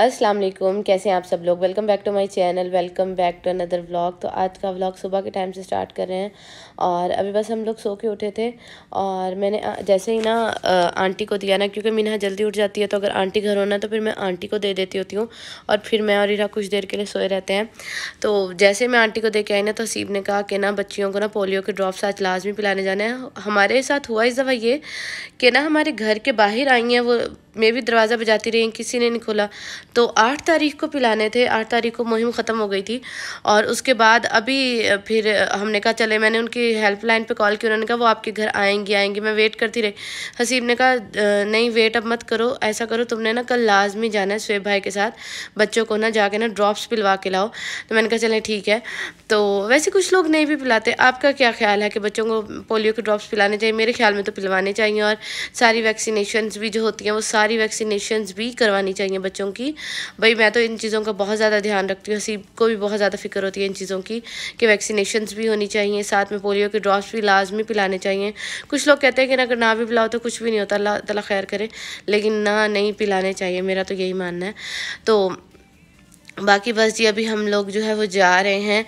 अस्सलाम वालेकुम कैसे हैं आप सब लोग welcome back to my channel welcome back to another vlog तो आज का व्लॉग सुबह के टाइम से स्टार्ट कर रहे हैं और अभी बस हम लोग सो के उठे थे और मैंने जैसे ही ना आंटी को दिया ना क्योंकि मीना जल्दी उठ जाती है तो अगर आंटी घर होना तो फिर मैं आंटी को दे देती होती हूँ और फिर मैं और इरा कुछ देर के लिए सोए रहते हैं तो जैसे मैं आंटी को दे के आई ना तो हसीब ने कहा कि ना बच्चियों को ना पोलियो के ड्रॉप्स आज लाजमी पिलाने जाने हैं हमारे साथ हुआ इस दफ़ा ये कि ना हमारे घर के बाहर आई हैं वो मैं भी दरवाज़ा बजाती रही किसी ने नहीं खोला तो आठ तारीख को पिलाने थे आठ तारीख को मुहिम ख़त्म हो गई थी और उसके बाद अभी फिर हमने कहा चले मैंने उनकी हेल्पलाइन पे कॉल की उन्होंने कहा वो आपके घर आएंगी आएंगी मैं वेट करती रही हसीब ने कहा नहीं वेट अब मत करो ऐसा करो तुमने ना कल लाजमी जाना है स्वेब भाई के साथ बच्चों को ना जाके ना ड्रॉप्स पिलवा के लाओ तो मैंने कहा चलें ठीक है तो वैसे कुछ लोग नहीं भी पिलाते आपका क्या ख्याल है कि बच्चों को पोलियो के ड्रॉप्स पिलाने चाहिए मेरे ख्याल में तो पिलवाने चाहिए और सारी वैक्सीनेशन भी जो होती हैं वो सारी वैक्सीनेशन भी करवानी चाहिए बच्चों की भाई मैं तो इन चीज़ों का बहुत ज़्यादा ध्यान रखती हूँ हसीब को भी बहुत ज़्यादा फिक्र होती है इन चीज़ों की कि वैक्सीनेशन भी होनी चाहिए साथ में पोलियो के ड्रॉप्स भी लाजमी पिलाने चाहिए कुछ लोग कहते हैं कि ना अगर ना भी पिलाओ तो कुछ भी नहीं होता अल्लाह तला खैर करे लेकिन ना नहीं पिलाने चाहिए मेरा तो यही मानना है तो बाकी बस जी अभी हम लोग जो है वो जा रहे हैं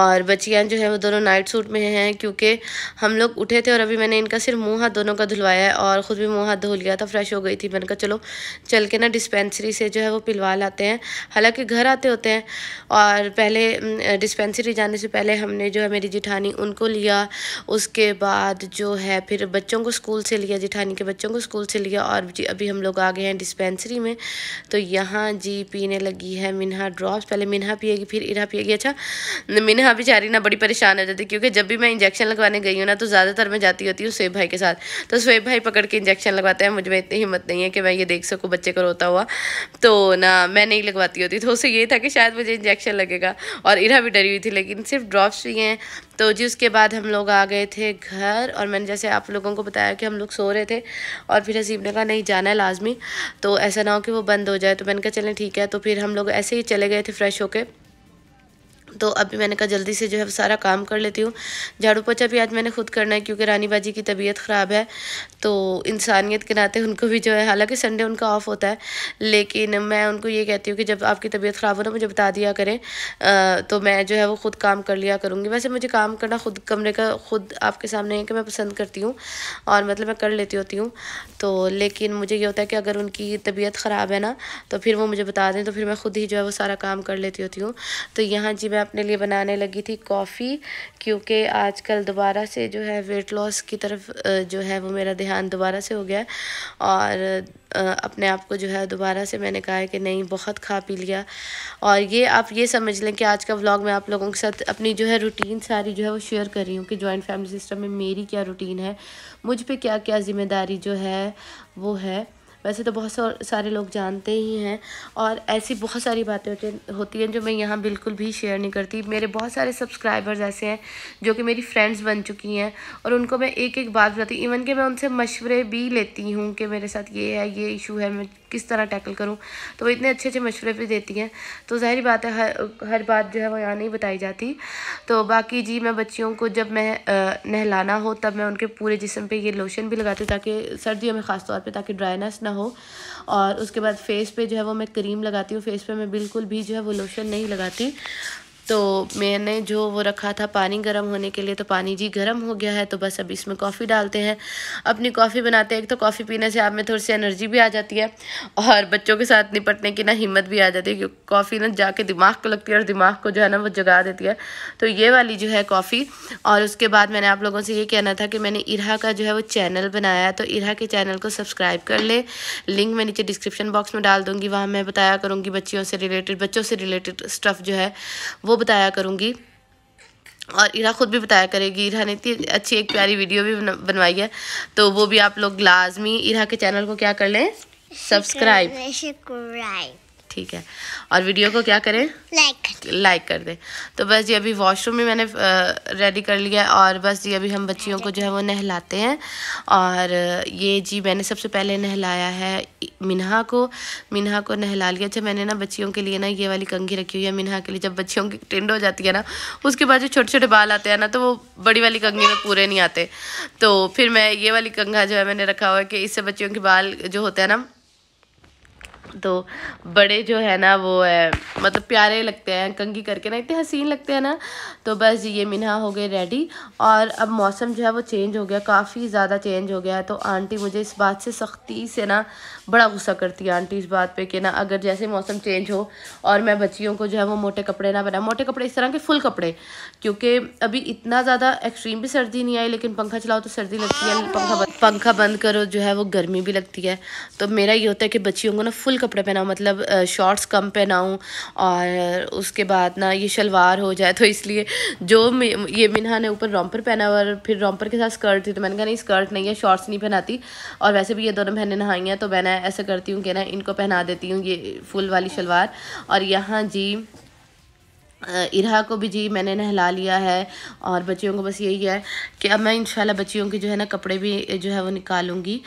और बच्चियाँ जो है वो दोनों नाइट सूट में हैं क्योंकि हम लोग उठे थे और अभी मैंने इनका सिर्फ मुंह हाथ दोनों का धुलवाया है और ख़ुद भी मुंह हाथ धो लिया था फ्रेश हो गई थी मैंने कहा चलो चल के ना डिस्पेंसरी से जो है वो पिलवा लाते हैं हालांकि घर आते होते हैं और पहले डिस्पेंसरी जाने से पहले हमने जो है मेरी जिठानी उनको लिया उसके बाद जो है फिर बच्चों को स्कूल से लिया जिठानी के बच्चों को स्कूल से लिया और जी अभी हम लोग आ गए हैं डिस्पेंसरी में तो यहाँ जी पीने लगी है मिनहा मिनहा ड्रॉप्स पहले मिनहा पिएगी फिर इरा पिएगी अच्छा मिनहा बेचारी ना बड़ी परेशान हो जाती क्योंकि जब भी मैं इंजेक्शन लगवाने गई हूँ ना तो ज़्यादातर मैं जाती होती हूँ शेब भाई के साथ तो शेब भाई पकड़ के इंजेक्शन लगवाते हैं मुझ में इतनी हिम्मत नहीं है कि मैं ये देख सकूँ बच्चे को रोता हुआ तो ना मैं नहीं लगवाती होती तो उसे ये था कि शायद मुझे इंजेक्शन लगेगा और इरा भी डरी हुई थी लेकिन सिर्फ ड्रॉप्स ही हैं तो जी उसके बाद हम लोग आ गए थे घर और मैंने जैसे आप लोगों को बताया कि हम लोग सो रहे थे और फिर हसीब ने कहा नहीं जाना है लाजमी तो ऐसा ना हो कि वो बंद हो जाए तो मैंने कहा चलें ठीक है तो फिर हम लोग ऐसे ही चले गए थे फ्रेश होके तो अभी मैंने कहा जल्दी से जो है सारा काम कर लेती हूँ झाड़ू पोछा भी आज मैंने खुद करना है क्योंकि रानी बाजी की तबीयत ख़राब है तो इंसानियत के नाते उनको भी जो है हालांकि संडे उनका ऑफ होता है लेकिन मैं उनको ये कहती हूँ कि जब आपकी तबीयत ख़राब हो ना मुझे बता दिया करें आ, तो मैं जो है वो ख़ुद काम कर लिया करूँगी वैसे मुझे काम करना खुद कमरे का खुद आपके सामने है कि मैं पसंद करती हूँ और मतलब मैं कर लेती होती हूँ तो लेकिन मुझे ये होता है कि अगर उनकी तबीयत ख़राब है ना तो फिर वो मुझे बता दें तो फिर मैं खुद ही जो है वो सारा काम कर लेती होती हूँ तो यहाँ जी मैं अपने लिए बनाने लगी थी कॉफ़ी क्योंकि आजकल दोबारा से जो है वेट लॉस की तरफ जो है वो मेरा ध्यान दोबारा से हो गया और अपने आप को जो है दोबारा से मैंने कहा है कि नहीं बहुत खा पी लिया और ये आप ये समझ लें कि आज का व्लॉग मैं आप लोगों के साथ अपनी जो है रूटीन सारी जो है वो शेयर कर रही हूँ कि जॉइंट फैमिली सिस्टम में मेरी क्या रूटीन है मुझ पर क्या क्या ज़िम्मेदारी जो है वो है वैसे तो बहुत सारे लोग जानते ही हैं और ऐसी बहुत सारी बातें होती होती हैं जो मैं यहाँ बिल्कुल भी शेयर नहीं करती मेरे बहुत सारे सब्सक्राइबर्स ऐसे हैं जो कि मेरी फ्रेंड्स बन चुकी हैं और उनको मैं एक एक बात बताती इवन कि मैं उनसे मशवरे भी लेती हूँ कि मेरे साथ ये है ये इशू है मैं किस तरह टैकल करूँ तो वो इतने अच्छे अच्छे मशवरे भी देती हैं तो ज़ाहिर बात है हर हर बात जो है वो यहाँ नहीं बताई जाती तो बाकी जी मैं बच्चियों को जब मैं नहलाना हो तब मैं उनके पूरे जिसम पर ये लोशन भी लगाती हूँ ताकि सर्दियों में खासतौर पर ताकि ड्राइनेस ना हो और उसके बाद फेस पर जो है वो मैं क्रीम लगाती हूँ फेस पर मैं बिल्कुल भी जो है वो लोशन नहीं लगाती तो मैंने जो वो रखा था पानी गर्म होने के लिए तो पानी जी गर्म हो गया है तो बस अब इसमें कॉफ़ी डालते हैं अपनी कॉफ़ी बनाते हैं एक तो कॉफ़ी पीने से आप में थोड़ी सी एनर्जी भी आ जाती है और बच्चों के साथ निपटने की ना हिम्मत भी आ जाती है क्योंकि कॉफ़ी ना जाके दिमाग को लगती है और दिमाग को जो है ना वो जगा देती है तो ये वाली जो है कॉफ़ी और उसके बाद मैंने आप लोगों से ये कहना था कि मैंने इरहा का जो है वो चैनल बनाया है तो इरा के चैनल को सब्सक्राइब कर लें लिंक मैं नीचे डिस्क्रिप्शन बॉक्स में डाल दूँगी वहाँ मैं बताया करूँगी बच्चियों से रिलेटेड बच्चों से रिलेटेड स्टफ़ जो है वो वो बताया करूँगी और इरा ख़ुद भी बताया करेगी इरा ने इतनी अच्छी एक प्यारी वीडियो भी बनवाई है तो वो भी आप लोग लाजमी इरा के चैनल को क्या कर लें सब्सक्राइब ठीक है और वीडियो को क्या करें लाइक लाइक कर दें तो बस ये अभी वॉशरूम में मैंने रेडी कर लिया और बस ये अभी हम बच्चियों को जो है वो नहलाते हैं और ये जी मैंने सबसे पहले नहलाया है मिन्हा को मिन्हा को नहला लिया अच्छा मैंने ना बच्चियों के लिए ना ये वाली कंघी रखी हुई है मिन्हा के लिए जब बच्चियों की टेंड हो जाती है ना उसके बाद जो छोटे छोटे बाल आते हैं ना तो वो बड़ी वाली कंघी में पूरे नहीं आते तो फिर मैं ये वाली कंघा जो है मैंने रखा हुआ है कि इससे बच्चियों के बाल जो होते हैं ना तो बड़े जो है ना वो है मतलब प्यारे लगते हैं कंगी करके ना इतने हसीन लगते हैं ना तो बस ये मिना हो गए रेडी और अब मौसम जो है वो चेंज हो गया काफ़ी ज़्यादा चेंज हो गया है तो आंटी मुझे इस बात से सख्ती से ना बड़ा गुस्सा करती है आंटी इस बात पे कि ना अगर जैसे मौसम चेंज हो और मैं बच्चियों को जो है वो मोटे कपड़े ना बनाए मोटे कपड़े इस तरह के फुल कपड़े क्योंकि अभी इतना ज़्यादा एक्सट्रीम भी सर्दी नहीं आई लेकिन पंखा चलाओ तो सर्दी लगती है पंखा पंखा बंद करो जो है वो गर्मी भी लगती है तो मेरा ये होता है कि बच्चियों को ना फुल कपड़े पहनाऊँ मतलब शॉर्ट्स कम पहनाऊँ और उसके बाद ना ये शलवार हो जाए तो इसलिए जो ये मिनहा ने ऊपर रॉम्पर पहना और फिर रॉम्पर के साथ स्कर्ट थी तो मैंने कहा नहीं स्कर्ट नहीं है शॉर्ट्स नहीं पहनाती और वैसे भी ये दोनों बहनें नहाई हैं तो मैं ऐसा करती हूँ कि ना इनको पहना देती हूँ ये फुल वाली शलवार और यहाँ जी इरा को भी जी मैंने नहला लिया है और बच्चियों को बस यही है कि अब मैं इंशाल्लाह बच्चियों के जो है ना कपड़े भी जो है वो निकालूंगी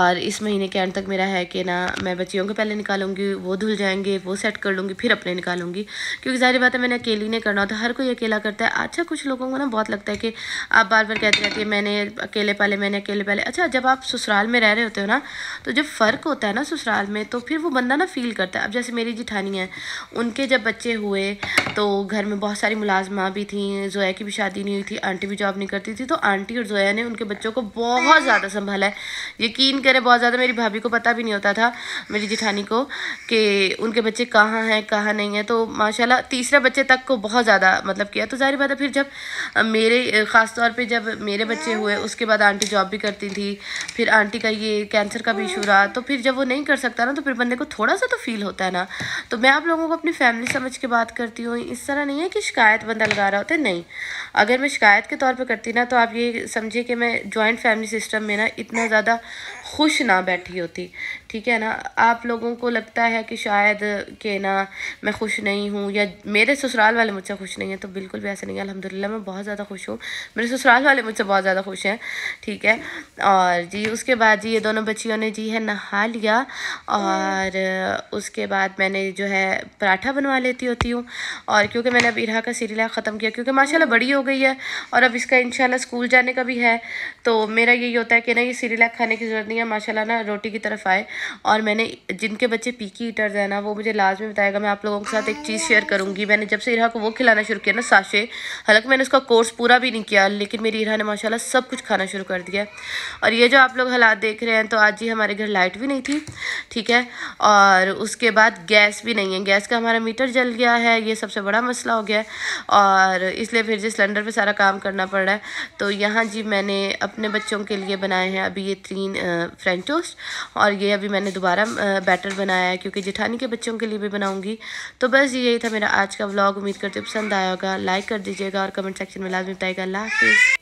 और इस महीने के एंड तक मेरा है कि ना मैं बच्चियों के पहले निकालूंगी वो धुल जाएंगे वो सेट कर लूँगी फिर अपने निकालूंगी क्योंकि ज़ाहिर बात है मैंने अकेली नहीं करना होता हर कोई अकेला करता है अच्छा कुछ लोगों को ना बहुत लगता है कि आप बार बार कहते रहते हैं मैंने अकेले पाले मैंने अकेले पाले अच्छा जब आप ससुराल में रह रहे होते हो ना तो जब फ़र्क होता है ना ससुराल में तो फिर वो बंदा ना फील करता है अब जैसे मेरी जिठानी है उनके जब बच्चे हुए तो घर में बहुत सारी मुलाजमा भी थी जोया की भी शादी नहीं हुई थी आंटी भी जॉब नहीं करती थी तो आंटी और जोया ने उनके बच्चों को बहुत ज़्यादा संभाला है यकीन करें बहुत ज़्यादा मेरी भाभी को पता भी नहीं होता था मेरी जिठानी को कि उनके बच्चे कहाँ हैं कहाँ नहीं हैं तो माशाल्लाह तीसरे बच्चे तक को बहुत ज़्यादा मतलब किया तो जाहिर बात है फिर जब मेरे ख़ास तौर पर जब मेरे बच्चे हुए उसके बाद आंटी जॉब भी करती थी फिर आंटी का ये कैंसर का भी इशू रहा तो फिर जब वो नहीं कर सकता ना तो फिर बंदे को थोड़ा सा तो फील होता है ना तो मैं आप लोगों को अपनी फैमिली समझ के बात करती हूँ इस इस तरह नहीं है कि शिकायत बंदा लगा रहा होता है नहीं अगर मैं शिकायत के तौर पे करती ना तो आप ये समझिए कि मैं जॉइंट फैमिली सिस्टम में ना इतना ज़्यादा खुश ना बैठी होती ठीक है ना आप लोगों को लगता है कि शायद के ना मैं खुश नहीं हूँ या मेरे ससुराल वाले मुझसे खुश नहीं हैं तो बिल्कुल भी ऐसा नहीं है अल्हम्दुलिल्लाह मैं बहुत ज़्यादा खुश हूँ मेरे ससुराल वाले मुझसे बहुत ज़्यादा खुश हैं ठीक है और जी उसके बाद जी ये दोनों बच्चियों ने जी है नहा लिया और उसके बाद मैंने जो है पराठा बनवा लेती होती हूँ और क्योंकि मैंने अब इरा का सीरियल ख़त्म किया क्योंकि माशाल्लाह बड़ी हो गई है और अब इसका इंशाल्लाह स्कूल जाने का भी है तो मेरा यही होता है कि ना ये सीरियल खाने की ज़रूरत नहीं या माशाल्लाह ना रोटी की तरफ आए और मैंने जिनके बच्चे पीकी ईटर्स हैं ना वो मुझे लास्ट में बताएगा मैं आप लोगों के साथ एक चीज़ शेयर करूँगी मैंने जब से इरा को वो खिलाना शुरू किया ना साशे हालांकि मैंने उसका कोर्स पूरा भी नहीं किया लेकिन मेरी इरा ने माशाला सब कुछ खाना शुरू कर दिया और ये जो आप लोग हालात देख रहे हैं तो आज ही हमारे घर लाइट भी नहीं थी ठीक है और उसके बाद गैस भी नहीं है गैस का हमारा मीटर जल गया है ये सबसे बड़ा मसला हो गया है और इसलिए फिर जी सिलेंडर पर सारा काम करना पड़ रहा है तो यहाँ जी मैंने अपने बच्चों के लिए बनाए हैं अभी ये तीन फ्रेंच टोस्ट और ये अभी मैंने दोबारा बैटर बनाया है क्योंकि जिठानी के बच्चों के लिए भी बनाऊँगी तो बस यही था मेरा आज का व्लॉग उम्मीद करते पसंद आया होगा लाइक कर दीजिएगा और कमेंट सेक्शन में लाजमी बताएगा अल्लाह हाफिज़